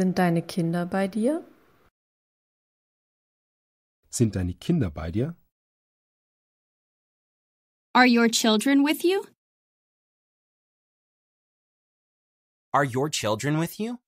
Sind deine Kinder bei dir? Sind deine Kinder bei dir? Are your children with you? Are your children with you?